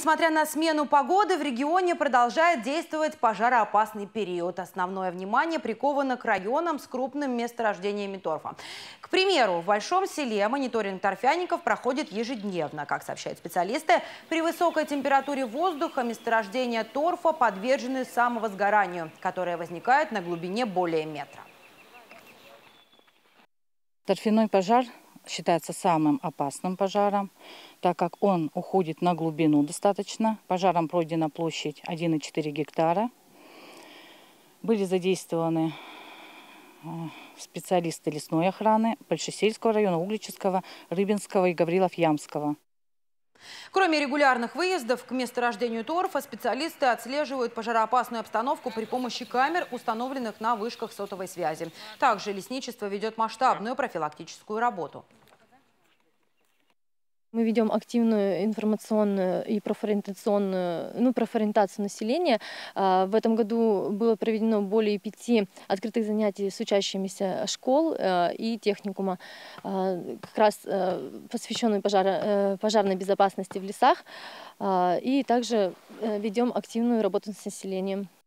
Несмотря на смену погоды, в регионе продолжает действовать пожароопасный период. Основное внимание приковано к районам с крупным месторождениями торфа. К примеру, в Большом селе мониторинг торфяников проходит ежедневно. Как сообщают специалисты, при высокой температуре воздуха месторождения торфа подвержены самовозгоранию, которое возникает на глубине более метра. Торфяной пожар – считается самым опасным пожаром, так как он уходит на глубину достаточно. Пожаром пройдена площадь 1,4 гектара. Были задействованы э, специалисты лесной охраны Большесельского района, Углического, Рыбинского и Гаврилов-Ямского. Кроме регулярных выездов к месторождению торфа, специалисты отслеживают пожароопасную обстановку при помощи камер, установленных на вышках сотовой связи. Также лесничество ведет масштабную профилактическую работу. Мы ведем активную информационную и профориентационную, ну, профориентацию населения. А, в этом году было проведено более пяти открытых занятий с учащимися школ а, и техникума, а, как раз посвященные пожар, э, пожарной безопасности в лесах. И также э, ведем активную работу с населением.